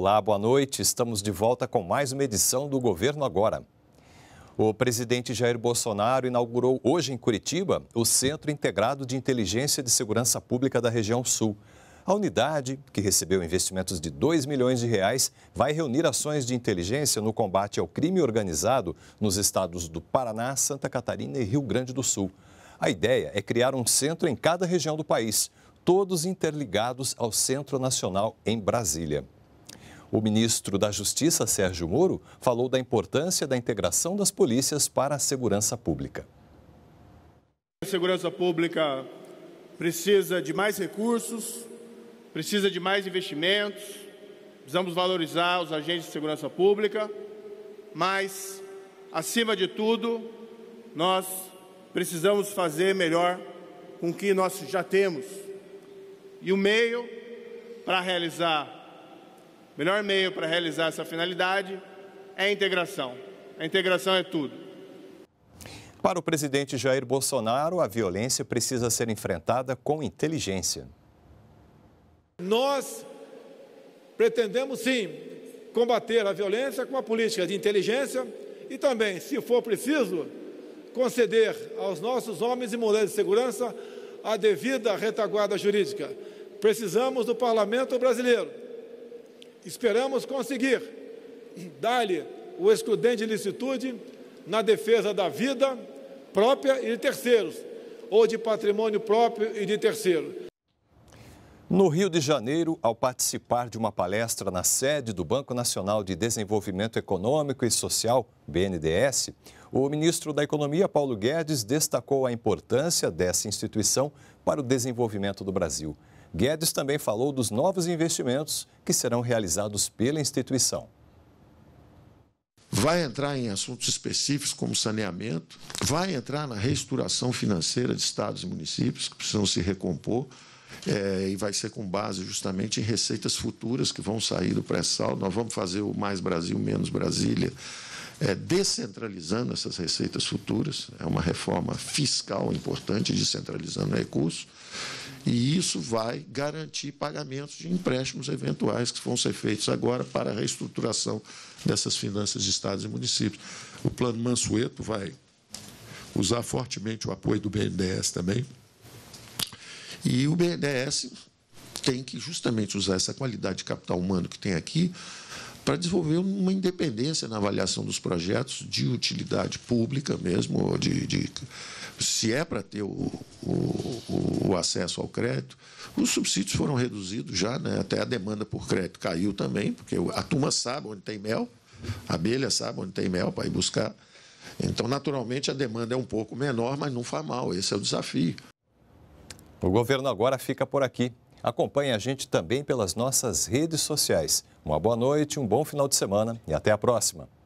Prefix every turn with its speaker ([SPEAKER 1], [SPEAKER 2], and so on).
[SPEAKER 1] Olá, boa noite. Estamos de volta com mais uma edição do Governo Agora. O presidente Jair Bolsonaro inaugurou hoje em Curitiba o Centro Integrado de Inteligência de Segurança Pública da região Sul. A unidade, que recebeu investimentos de 2 milhões de reais, vai reunir ações de inteligência no combate ao crime organizado nos estados do Paraná, Santa Catarina e Rio Grande do Sul. A ideia é criar um centro em cada região do país, todos interligados ao Centro Nacional em Brasília. O ministro da Justiça, Sérgio Moro, falou da importância da integração das polícias para a segurança pública.
[SPEAKER 2] A segurança pública precisa de mais recursos, precisa de mais investimentos, precisamos valorizar os agentes de segurança pública, mas, acima de tudo, nós precisamos fazer melhor com o que nós já temos. E o meio para realizar o melhor meio para realizar essa finalidade é a integração. A integração é tudo.
[SPEAKER 1] Para o presidente Jair Bolsonaro, a violência precisa ser enfrentada com inteligência.
[SPEAKER 2] Nós
[SPEAKER 3] pretendemos sim combater a violência com a política de inteligência e também, se for preciso, conceder aos nossos homens e mulheres de segurança a devida retaguarda jurídica. Precisamos do parlamento brasileiro Esperamos conseguir dar-lhe o excludente de licitude na defesa da vida própria e de terceiros, ou de patrimônio próprio e de terceiro.
[SPEAKER 1] No Rio de Janeiro, ao participar de uma palestra na sede do Banco Nacional de Desenvolvimento Econômico e Social, BNDES, o ministro da Economia, Paulo Guedes, destacou a importância dessa instituição para o desenvolvimento do Brasil. Guedes também falou dos novos investimentos que serão realizados pela instituição.
[SPEAKER 4] Vai entrar em assuntos específicos como saneamento, vai entrar na reestruturação financeira de estados e municípios que precisam se recompor. É, e vai ser com base justamente em receitas futuras que vão sair do pré-sal. Nós vamos fazer o Mais Brasil, Menos Brasília, é, descentralizando essas receitas futuras. É uma reforma fiscal importante, descentralizando recursos. E isso vai garantir pagamentos de empréstimos eventuais que vão ser feitos agora para a reestruturação dessas finanças de estados e municípios. O Plano Mansueto vai usar fortemente o apoio do BNDES também. E o BNDES tem que justamente usar essa qualidade de capital humano que tem aqui para desenvolver uma independência na avaliação dos projetos de utilidade pública mesmo, de, de se é para ter o, o, o, acesso ao crédito. Os subsídios foram reduzidos já, né? até a demanda por crédito caiu também, porque a turma sabe onde tem mel, a abelha sabe onde tem mel para ir buscar. Então, naturalmente, a demanda é um pouco menor, mas não faz mal, esse é o
[SPEAKER 1] desafio. O governo agora fica por aqui. Acompanhe a gente também pelas nossas redes sociais. Uma boa noite, um bom final de semana e até a próxima.